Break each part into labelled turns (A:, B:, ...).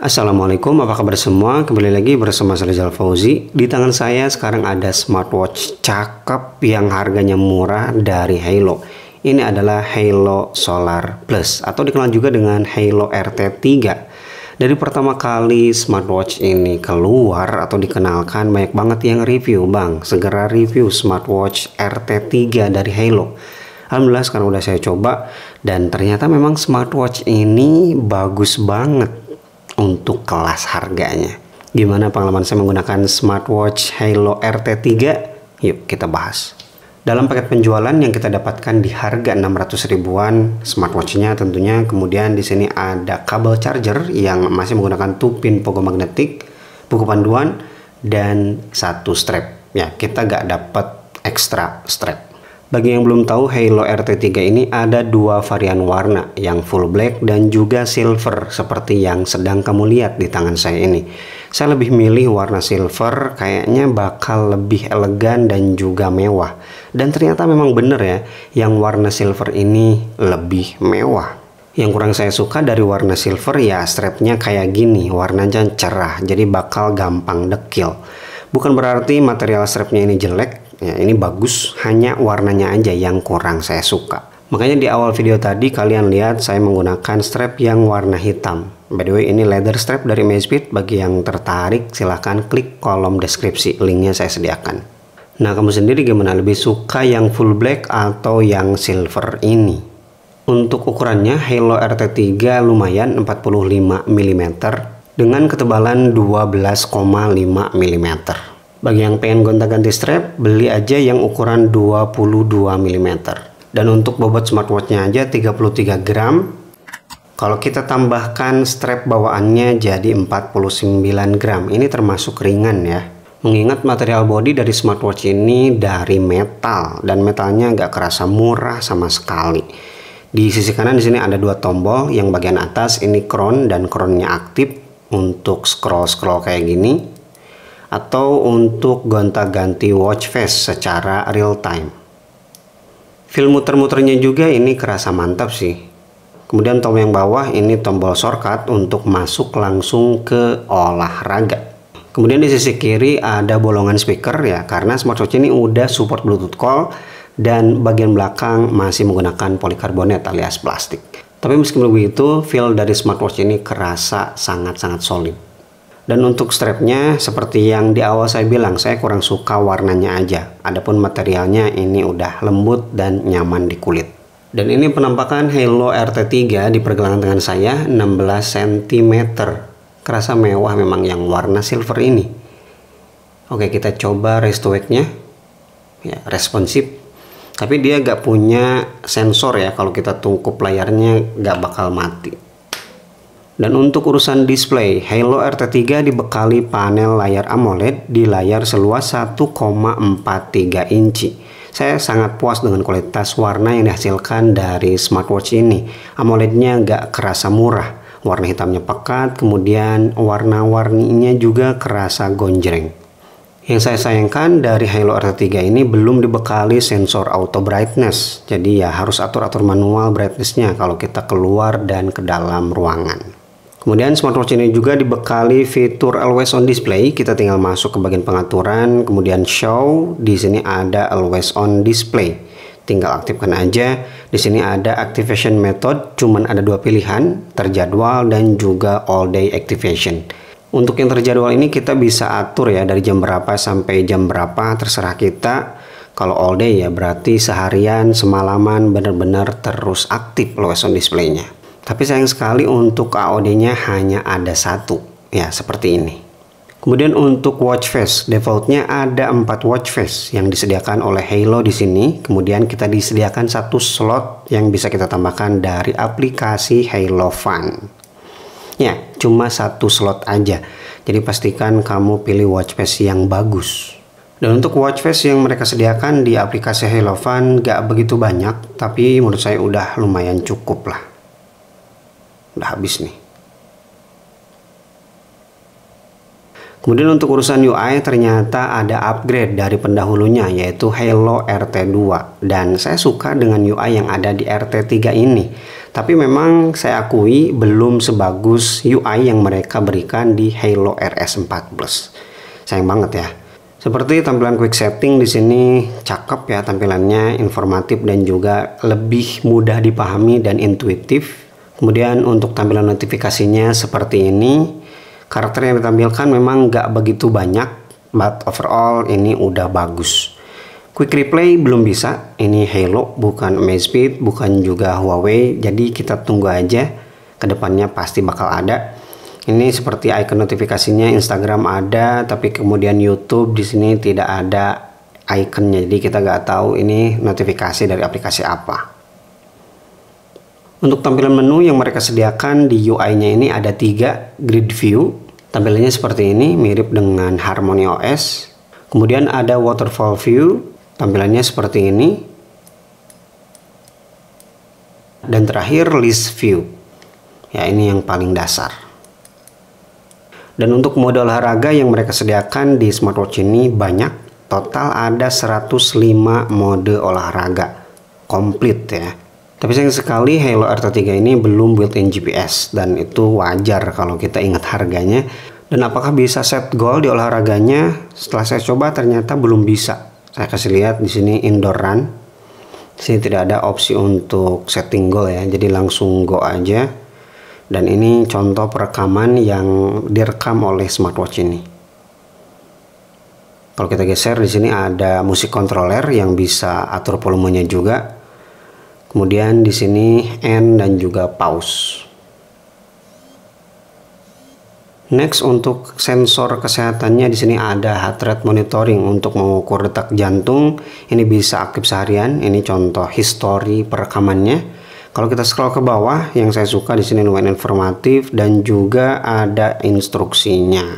A: Assalamualaikum, apa kabar semua? Kembali lagi bersama saya Rizal Fauzi. Di tangan saya sekarang ada smartwatch cakep yang harganya murah dari Halo. Ini adalah Halo Solar Plus atau dikenal juga dengan Halo RT3. Dari pertama kali smartwatch ini keluar atau dikenalkan banyak banget yang review, Bang. Segera review smartwatch RT3 dari Halo. Alhamdulillah sekarang udah saya coba dan ternyata memang smartwatch ini bagus banget untuk kelas harganya. Gimana pengalaman saya menggunakan smartwatch Halo RT3? Yuk kita bahas. Dalam paket penjualan yang kita dapatkan di harga 600 ribuan, smartwatchnya tentunya kemudian di sini ada kabel charger yang masih menggunakan 2 pin pogo magnetik, buku panduan, dan satu strap. Ya, kita gak dapat ekstra strap. Bagi yang belum tahu, Halo RT3 ini ada dua varian warna, yang full black dan juga silver seperti yang sedang kamu lihat di tangan saya ini. Saya lebih milih warna silver, kayaknya bakal lebih elegan dan juga mewah. Dan ternyata memang benar ya, yang warna silver ini lebih mewah. Yang kurang saya suka dari warna silver ya strapnya kayak gini, warnanya cerah, jadi bakal gampang dekil. Bukan berarti material strapnya ini jelek, ya ini bagus hanya warnanya aja yang kurang saya suka makanya di awal video tadi kalian lihat saya menggunakan strap yang warna hitam by the way ini leather strap dari Mazepit. bagi yang tertarik silahkan klik kolom deskripsi linknya saya sediakan nah kamu sendiri gimana lebih suka yang full black atau yang silver ini untuk ukurannya Halo RT3 lumayan 45 mm dengan ketebalan 12,5 mm bagi yang pengen gonta-ganti strap, beli aja yang ukuran 22 mm. Dan untuk bobot smartwatchnya aja 33 gram. Kalau kita tambahkan strap bawaannya jadi 49 gram. Ini termasuk ringan ya. Mengingat material body dari smartwatch ini dari metal dan metalnya nggak kerasa murah sama sekali. Di sisi kanan di sini ada dua tombol, yang bagian atas ini crown dan crownnya aktif untuk scroll-scroll kayak gini atau untuk gonta-ganti watch face secara real time. Film muter-muternya juga ini kerasa mantap sih. Kemudian tombol yang bawah ini tombol shortcut untuk masuk langsung ke olahraga. Kemudian di sisi kiri ada bolongan speaker ya karena smartwatch ini udah support bluetooth call dan bagian belakang masih menggunakan polikarbonat alias plastik. Tapi meskipun begitu, feel dari smartwatch ini kerasa sangat-sangat solid. Dan untuk strapnya seperti yang di awal saya bilang saya kurang suka warnanya aja. Adapun materialnya ini udah lembut dan nyaman di kulit. Dan ini penampakan Halo RT3 di pergelangan tangan saya 16 cm. Kerasa mewah memang yang warna silver ini. Oke kita coba rest nya ya, responsif tapi dia gak punya sensor ya kalau kita tungkup layarnya gak bakal mati dan untuk urusan display, Halo RT3 dibekali panel layar AMOLED di layar seluas 1,43 inci. Saya sangat puas dengan kualitas warna yang dihasilkan dari smartwatch ini. AMOLED-nya nggak kerasa murah. Warna hitamnya pekat, kemudian warna-warninya juga kerasa gonjreng. Yang saya sayangkan dari Halo RT3 ini belum dibekali sensor auto brightness. Jadi ya harus atur-atur manual brightnessnya kalau kita keluar dan ke dalam ruangan. Kemudian smartwatch ini juga dibekali fitur always on display. Kita tinggal masuk ke bagian pengaturan, kemudian show. Di sini ada always on display. Tinggal aktifkan aja. Di sini ada activation method, cuman ada dua pilihan, terjadwal dan juga all day activation. Untuk yang terjadwal ini kita bisa atur ya dari jam berapa sampai jam berapa terserah kita. Kalau all day ya berarti seharian, semalaman benar-benar terus aktif always on display-nya. Tapi sayang sekali untuk AOD-nya hanya ada satu, ya seperti ini. Kemudian untuk watch face, defaultnya ada empat watch face yang disediakan oleh Halo di sini. Kemudian kita disediakan satu slot yang bisa kita tambahkan dari aplikasi Halo Fun. Ya, cuma satu slot aja. Jadi pastikan kamu pilih watch face yang bagus. Dan untuk watch face yang mereka sediakan di aplikasi Halo Fun gak begitu banyak, tapi menurut saya udah lumayan cukup lah udah habis nih Kemudian untuk urusan UI ternyata ada upgrade dari pendahulunya yaitu Halo RT2 dan saya suka dengan UI yang ada di RT3 ini. Tapi memang saya akui belum sebagus UI yang mereka berikan di Halo RS4 Plus. Sayang banget ya. Seperti tampilan quick setting di sini cakep ya tampilannya, informatif dan juga lebih mudah dipahami dan intuitif kemudian untuk tampilan notifikasinya seperti ini karakter yang ditampilkan memang nggak begitu banyak but overall ini udah bagus quick replay belum bisa ini Halo bukan Amazfit bukan juga Huawei jadi kita tunggu aja kedepannya pasti bakal ada ini seperti icon notifikasinya Instagram ada tapi kemudian YouTube di sini tidak ada iconnya jadi kita nggak tahu ini notifikasi dari aplikasi apa untuk tampilan menu yang mereka sediakan di UI-nya ini ada tiga grid view. Tampilannya seperti ini, mirip dengan Harmony OS. Kemudian ada waterfall view, tampilannya seperti ini. Dan terakhir list view. Ya, ini yang paling dasar. Dan untuk mode olahraga yang mereka sediakan di smartwatch ini banyak. Total ada 105 mode olahraga komplit ya tapi sayang sekali Halo Arta 3 ini belum built-in GPS dan itu wajar kalau kita ingat harganya. Dan apakah bisa set goal di olahraganya? Setelah saya coba ternyata belum bisa. Saya kasih lihat di sini indoor run. Di sini tidak ada opsi untuk setting goal ya. Jadi langsung go aja. Dan ini contoh perekaman yang direkam oleh smartwatch ini. Kalau kita geser di sini ada musik controller yang bisa atur volumenya juga kemudian di sini end dan juga pause next untuk sensor kesehatannya di sini ada heart rate monitoring untuk mengukur detak jantung ini bisa aktif seharian ini contoh histori perekamannya kalau kita scroll ke bawah, yang saya suka di sini lumayan informatif dan juga ada instruksinya.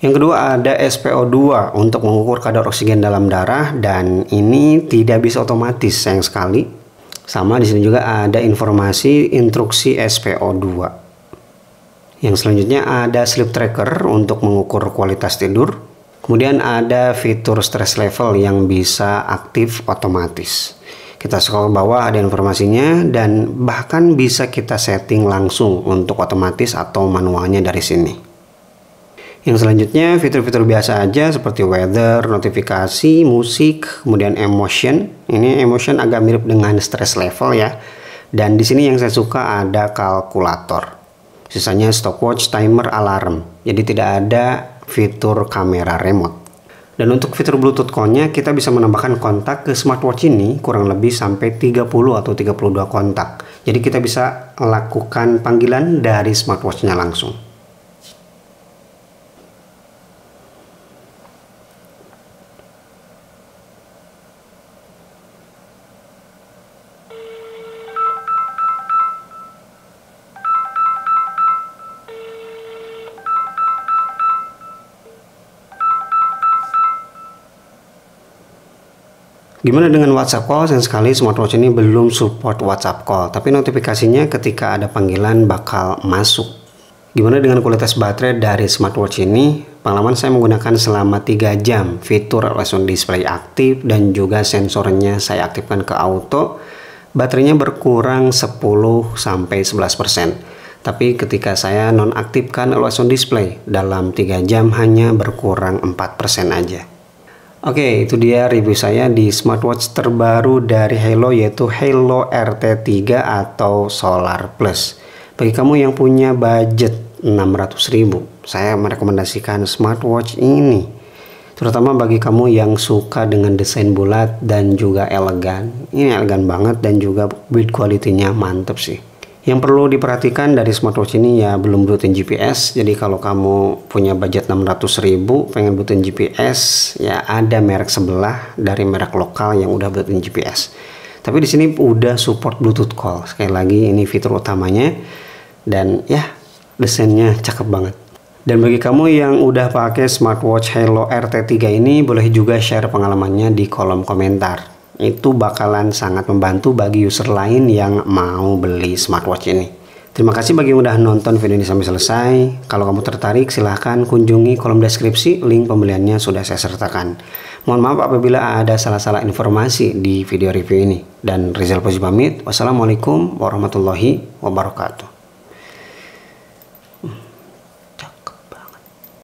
A: Yang kedua ada SPO2 untuk mengukur kadar oksigen dalam darah dan ini tidak bisa otomatis sayang sekali. Sama di sini juga ada informasi instruksi SPO2. Yang selanjutnya ada sleep tracker untuk mengukur kualitas tidur. Kemudian ada fitur stress level yang bisa aktif otomatis. Kita scroll bawah ada informasinya dan bahkan bisa kita setting langsung untuk otomatis atau manualnya dari sini. Yang selanjutnya fitur-fitur biasa aja seperti weather, notifikasi, musik, kemudian emotion. Ini emotion agak mirip dengan stress level ya. Dan di sini yang saya suka ada kalkulator. Sisanya stopwatch, timer, alarm. Jadi tidak ada fitur kamera remote. Dan untuk fitur Bluetooth call-nya, kita bisa menambahkan kontak ke smartwatch ini kurang lebih sampai 30 atau 32 kontak. Jadi kita bisa lakukan panggilan dari smartwatchnya langsung. Gimana dengan WhatsApp call? Sayang sekali smartwatch ini belum support WhatsApp call, tapi notifikasinya ketika ada panggilan bakal masuk. Gimana dengan kualitas baterai dari smartwatch ini? Pengalaman saya menggunakan selama 3 jam, fitur LCD display aktif dan juga sensornya saya aktifkan ke auto. Baterainya berkurang 10 sampai 11%. Tapi ketika saya nonaktifkan LCD display, dalam 3 jam hanya berkurang 4% aja. Oke, itu dia review saya di smartwatch terbaru dari Halo yaitu Halo RT3 atau Solar Plus. Bagi kamu yang punya budget ribu, saya merekomendasikan smartwatch ini. Terutama bagi kamu yang suka dengan desain bulat dan juga elegan. Ini elegan banget dan juga build quality-nya mantep sih. Yang perlu diperhatikan dari smartwatch ini ya belum built GPS. Jadi kalau kamu punya budget ribu pengen built GPS, ya ada merek sebelah dari merek lokal yang udah built GPS. Tapi di sini udah support Bluetooth call. Sekali lagi ini fitur utamanya dan ya desainnya cakep banget. Dan bagi kamu yang udah pakai smartwatch Hello RT3 ini boleh juga share pengalamannya di kolom komentar itu bakalan sangat membantu bagi user lain yang mau beli smartwatch ini. Terima kasih bagi yang udah nonton video ini sampai selesai. Kalau kamu tertarik, silahkan kunjungi kolom deskripsi, link pembeliannya sudah saya sertakan. Mohon maaf apabila ada salah-salah informasi di video review ini. Dan Rizal Pozzi Wassalamualaikum warahmatullahi wabarakatuh.